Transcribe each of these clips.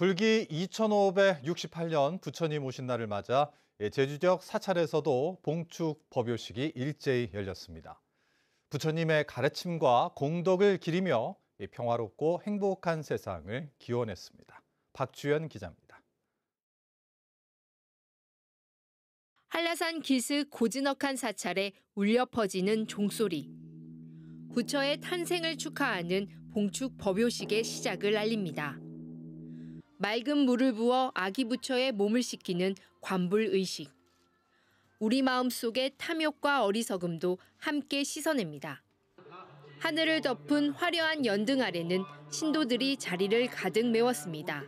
불기 2568년 부처님 오신 날을 맞아 예, 제주 지역 사찰에서도 봉축 법요식이 일제히 열렸습니다. 부처님의 가르침과 공덕을 기리며 예, 평화롭고 행복한 세상을 기원했습니다. 박주연 기자입니다. 한라산 기슭 고즈넉한 사찰에 울려 퍼지는 종소리. 부처의 탄생을 축하하는 봉축 법요식의 시작을 알립니다. 맑은 물을 부어 아기 부처의 몸을 씻기는 관불의식. 우리 마음 속의 탐욕과 어리석음도 함께 씻어냅니다. 하늘을 덮은 화려한 연등 아래는 신도들이 자리를 가득 메웠습니다.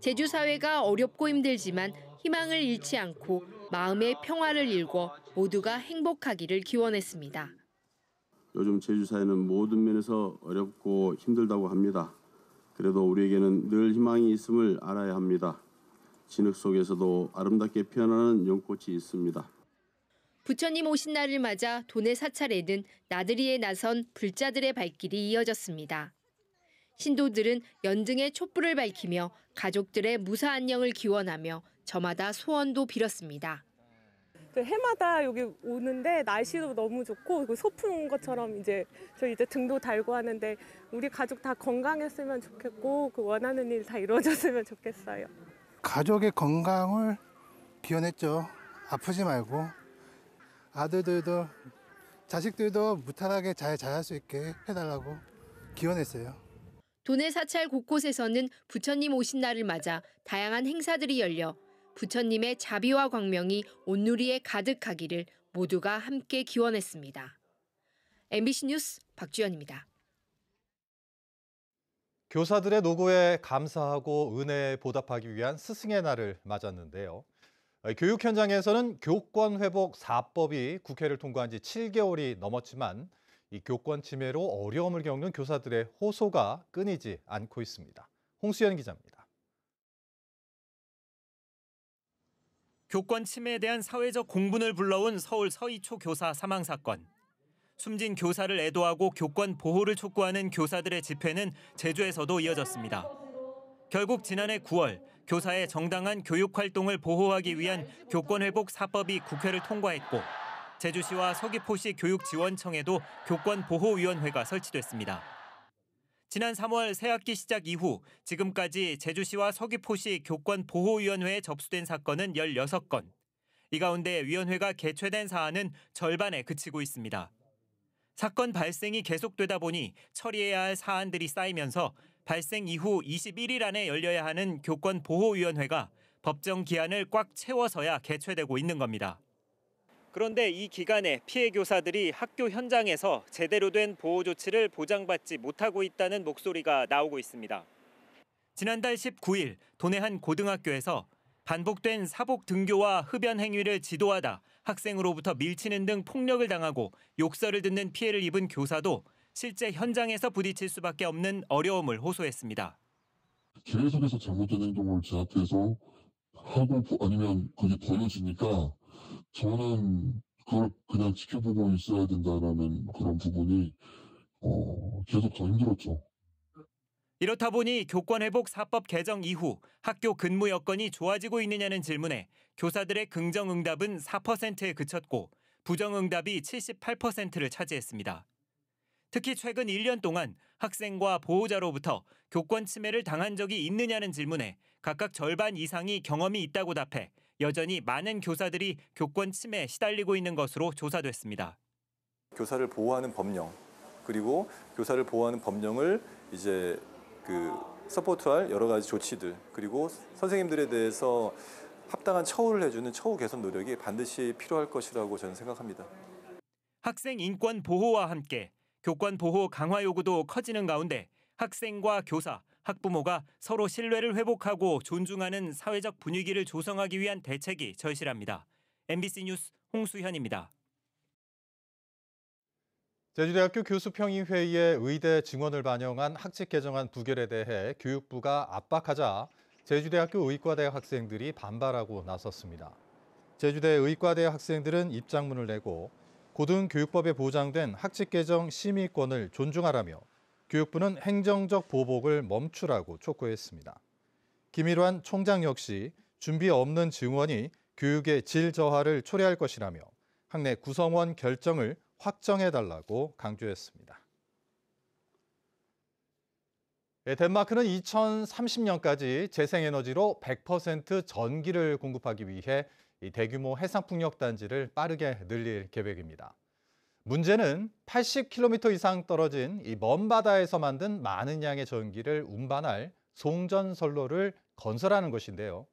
제주 사회가 어렵고 힘들지만 희망을 잃지 않고 마음의 평화를 일궈 모두가 행복하기를 기원했습니다. 요즘 제주 사회는 모든 면에서 어렵고 힘들다고 합니다. 그래도 우리에게는 늘 희망이 있음을 알아야 합니다. 진흙 속에서도 아름답게 피어나는 연꽃이 있습니다. 부처님 오신 날을 맞아 도내 사찰에는 나들이에 나선 불자들의 발길이 이어졌습니다. 신도들은 연등의 촛불을 밝히며 가족들의 무사 안녕을 기원하며 저마다 소원도 빌었습니다. 그 해마다 여기 오는데 날씨도 너무 좋고 그 소풍 온 것처럼 이제 저 이제 등도 달고 하는데 우리 가족 다 건강했으면 좋겠고 그 원하는 일 다 이루어졌으면 좋겠어요. 가족의 건강을 기원했죠. 아프지 말고 아들들도 자식들도 무탈하게 잘 자랄 수 있게 해달라고 기원했어요. 도내 사찰 곳곳에서는 부처님 오신 날을 맞아 다양한 행사들이 열려 부처님의 자비와 광명이 온누리에 가득하기를 모두가 함께 기원했습니다. MBC 뉴스 박주연입니다. 교사들의 노고에 감사하고 은혜에 보답하기 위한 스승의 날을 맞았는데요. 어, 교육 현장에서는 교권 회복 4법이 국회를 통과한 지 7개월이 넘었지만 이 교권 침해로 어려움을 겪는 교사들의 호소가 끊이지 않고 있습니다. 홍수연 기자입니다. 교권 침해에 대한 사회적 공분을 불러온 서울 서희초 교사 사망 사건. 숨진 교사를 애도하고 교권 보호를 촉구하는 교사들의 집회는 제주에서도 이어졌습니다. 결국 지난해 9월 교사의 정당한 교육 활동을 보호하기 위한 교권 회복 사법이 국회를 통과했고 제주시와 서귀포시 교육지원청에도 교권 보호위원회가 설치됐습니다. 지난 3월 새학기 시작 이후 지금까지 제주시와 서귀포시 교권보호위원회에 접수된 사건은 16건. 이 가운데 위원회가 개최된 사안은 절반에 그치고 있습니다. 사건 발생이 계속되다 보니 처리해야 할 사안들이 쌓이면서 발생 이후 21일 안에 열려야 하는 교권보호위원회가 법정 기한을 꽉 채워서야 개최되고 있는 겁니다. 그런데 이 기간에 피해 교사들이 학교 현장에서 제대로 된 보호 조치를 보장받지 못하고 있다는 목소리가 나오고 있습니다. 지난달 19일 도내 한 고등학교에서 반복된 사복 등교와 흡연 행위를 지도하다 학생으로부터 밀치는 등 폭력을 당하고 욕설을 듣는 피해를 입은 교사도 실제 현장에서 부딪힐 수밖에 없는 어려움을 호소했습니다. 계속해서 잘못된 행동을 제 앞에서 하고 아니면 그게 보여지니까 저는 그걸 그냥 지켜보고 있어야 된다라는 그런 부분이 어, 계속 더 힘들었죠. 이렇다 보니 교권 회복 사법 개정 이후 학교 근무 여건이 좋아지고 있느냐는 질문에 교사들의 긍정 응답은 4%에 그쳤고 부정 응답이 78%를 차지했습니다. 특히 최근 1년 동안 학생과 보호자로부터 교권 침해를 당한 적이 있느냐는 질문에 각각 절반 이상이 경험이 있다고 답해 여전히 많은 교사들이 교권 침해에 시달리고 있는 것으로 조사됐습니다. 교사를 보호하는 법령 그리고 교사를 보호하는 법령을 이제 그 서포트할 여러 가지 조치들 그리고 선생님들에 대해서 합당한 처우를 해주는 처우 개선 노력이 반드시 필요할 것이라고 저는 생각합니다. 학생 인권 보호와 함께 교권 보호 강화 요구도 커지는 가운데 학생과 교사, 학부모가 서로 신뢰를 회복하고 존중하는 사회적 분위기를 조성하기 위한 대책이 절실합니다. MBC 뉴스 홍수현입니다. 제주대학교 교수평의회의 의대 증원을 반영한 학칙 개정안 부결에 대해 교육부가 압박하자 제주대학교 의과대학 생들이 반발하고 나섰습니다. 제주대 의과대 학생들은 입장문을 내고 고등교육법에 보장된 학칙 개정 심의권을 존중하라며 교육부는 행정적 보복을 멈추라고 촉구했습니다. 김일환 총장 역시 준비 없는 증원이 교육의 질 저하를 초래할 것이라며 학내 구성원 결정을 확정해달라고 강조했습니다. 네, 덴마크는 2030년까지 재생에너지로 100% 전기를 공급하기 위해 대규모 해상풍력 단지를 빠르게 늘릴 계획입니다. 문제는 80km 이상 떨어진 이먼 바다에서 만든 많은 양의 전기를 운반할 송전선로를 건설하는 것인데요.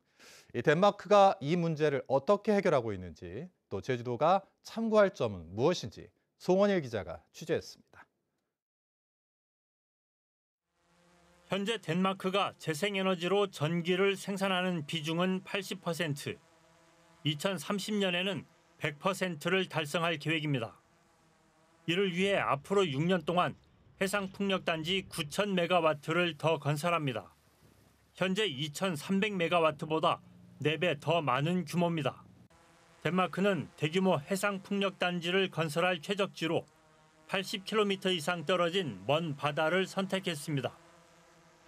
이 덴마크가 이 문제를 어떻게 해결하고 있는지 또 제주도가 참고할 점은 무엇인지 송원일 기자가 취재했습니다. 현재 덴마크가 재생에너지로 전기를 생산하는 비중은 80%, 2030년에는 100%를 달성할 계획입니다. 이를 위해 앞으로 6년 동안 해상 풍력단지 9,000메가와트를 더 건설합니다. 현재 2,300메가와트보다 4배 더 많은 규모입니다. 덴마크는 대규모 해상 풍력단지를 건설할 최적지로 80km 이상 떨어진 먼 바다를 선택했습니다.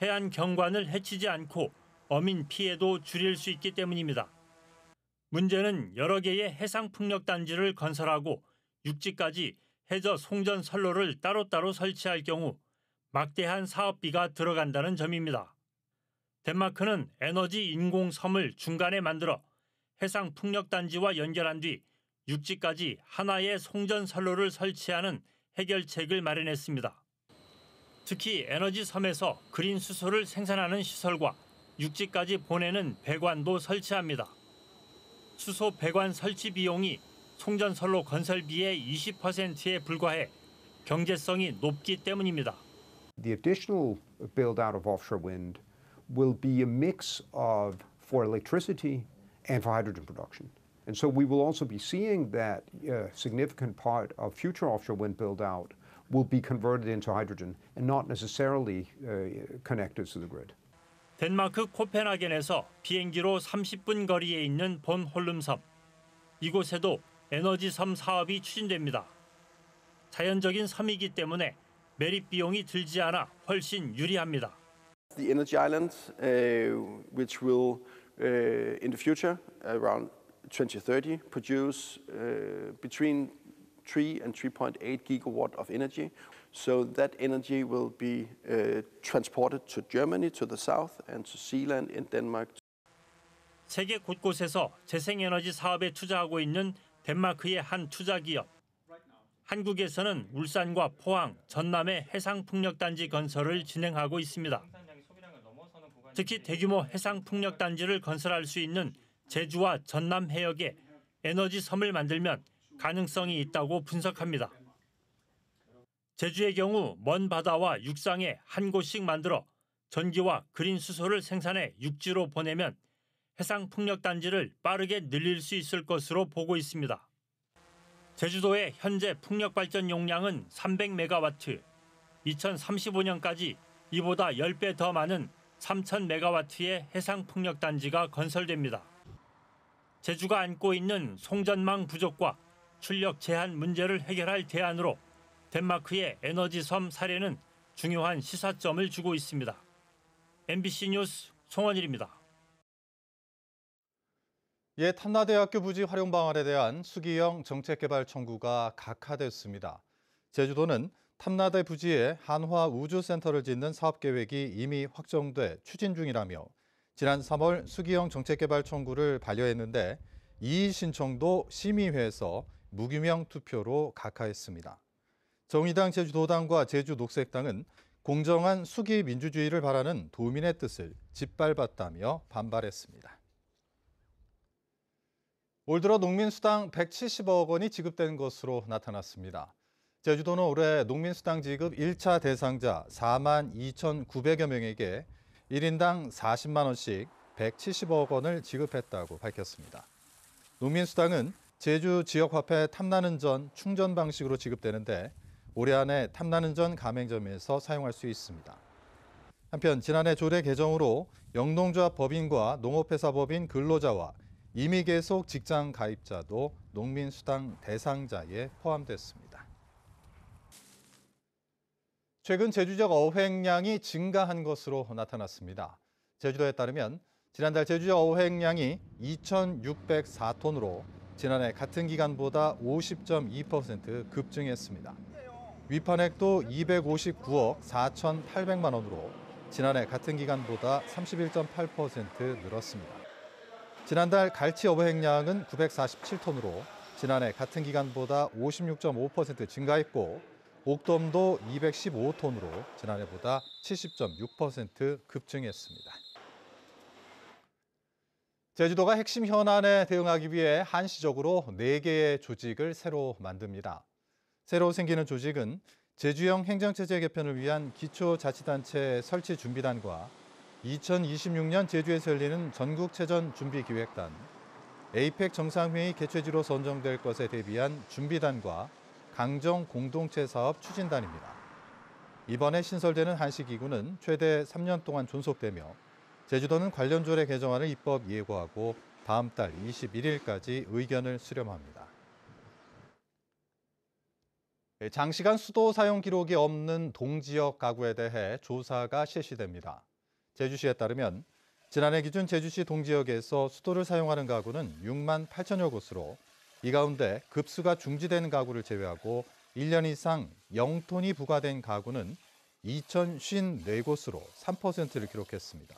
해안 경관을 해치지 않고 어민 피해도 줄일 수 있기 때문입니다. 문제는 여러 개의 해상 풍력단지를 건설하고 육지까지 해저 송전 선로를 따로따로 설치할 경우 막대한 사업비가 들어간다는 점입니다. 덴마크는 에너지 인공섬을 중간에 만들어 해상 풍력단지와 연결한 뒤 육지까지 하나의 송전 선로를 설치하는 해결책을 마련했습니다. 특히 에너지 섬에서 그린 수소를 생산하는 시설과 육지까지 보내는 배관도 설치합니다. 수소 배관 설치 비용이 송전선로 건설비의 20%에 불과해 경제성이 높기 때문입니다. The additional build out of offshore wind will be a mix of for electricity and for hydrogen production. And so we will also be seeing that a significant part of future offshore wind build out will be converted into hydrogen and not necessarily uh, connected to the grid. 덴마크 코펜하겐에서 비행기로 30분 거리에 있는 본 홀름섬. 이곳에도 에너지 섬 사업이 추진됩니다. 자연적인 섬이기 때문에 매립 비용이 들지 않아 훨씬 유리합니다. The energy island, uh, which will uh, in the future around 2030 produce uh, between 3 and 3.8 gigawatt of energy. So that energy will be uh, transported to Germany to the south and to Zealand in Denmark. 세계 곳곳에서 재생에너지 사업에 투자하고 있는 덴마크의 한 투자기업. 한국에서는 울산과 포항, 전남의 해상풍력단지 건설을 진행하고 있습니다. 특히 대규모 해상풍력단지를 건설할 수 있는 제주와 전남 해역에 에너지 섬을 만들면 가능성이 있다고 분석합니다. 제주의 경우 먼 바다와 육상에 한 곳씩 만들어 전기와 그린 수소를 생산해 육지로 보내면 해상 풍력 단지를 빠르게 늘릴 수 있을 것으로 보고 있습니다. 제주도의 현재 풍력 발전 용량은 300메가와트, 2035년까지 이보다 10배 더 많은 3,000메가와트의 해상 풍력 단지가 건설됩니다. 제주가 안고 있는 송전망 부족과 출력 제한 문제를 해결할 대안으로 덴마크의 에너지섬 사례는 중요한 시사점을 주고 있습니다. MBC 뉴스 송원일입니다. 예, 탐나대학교 부지 활용 방안에 대한 수기형 정책개발 청구가 각하됐습니다. 제주도는 탐나대 부지에 한화 우주센터를 짓는 사업 계획이 이미 확정돼 추진 중이라며 지난 3월 수기형 정책개발 청구를 반려했는데 이의 신청도 심의회에서 무기명 투표로 각하했습니다. 정의당 제주도당과 제주녹색당은 공정한 수기 민주주의를 바라는 도민의 뜻을 짓밟았다며 반발했습니다. 올 들어 농민수당 170억 원이 지급된 것으로 나타났습니다. 제주도는 올해 농민수당 지급 1차 대상자 4만 2,900여 명에게 1인당 40만 원씩 170억 원을 지급했다고 밝혔습니다. 농민수당은 제주 지역화폐 탐난은전 충전 방식으로 지급되는데 올해 안에 탐난은전 가맹점에서 사용할 수 있습니다. 한편 지난해 조례 개정으로 영농조합 법인과 농업회사 법인 근로자와 이미 계속 직장 가입자도 농민수당 대상자에 포함됐습니다. 최근 제주적 어획량이 증가한 것으로 나타났습니다. 제주도에 따르면 지난달 제주적 어획량이 2,604톤으로 지난해 같은 기간보다 50.2% 급증했습니다. 위판액도 259억 4,800만 원으로 지난해 같은 기간보다 31.8% 늘었습니다. 지난달 갈치 어행량은 947톤으로 지난해 같은 기간보다 56.5% 증가했고 옥돔도 215톤으로 지난해보다 70.6% 급증했습니다. 제주도가 핵심 현안에 대응하기 위해 한시적으로 4개의 조직을 새로 만듭니다. 새로 생기는 조직은 제주형 행정체제 개편을 위한 기초자치단체 설치 준비단과 2026년 제주에서 열리는 전국체전 준비기획단, APEC 정상회의 개최지로 선정될 것에 대비한 준비단과 강정 공동체 사업 추진단입니다. 이번에 신설되는 한시기구는 최대 3년 동안 존속되며 제주도는 관련 조례 개정안을 입법 예고하고 다음 달 21일까지 의견을 수렴합니다. 장시간 수도 사용 기록이 없는 동지역 가구에 대해 조사가 실시됩니다. 제주시에 따르면 지난해 기준 제주시 동지역에서 수도를 사용하는 가구는 6만 8천여 곳으로 이 가운데 급수가 중지된 가구를 제외하고 1년 이상 0톤이 부과된 가구는 2,054곳으로 3%를 기록했습니다.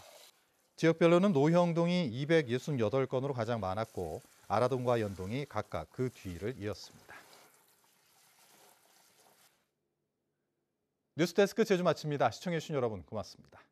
지역별로는 노형동이 268건으로 가장 많았고 아라동과 연동이 각각 그 뒤를 이었습니다. 뉴스데스크 제주 마칩니다. 시청해주신 여러분 고맙습니다.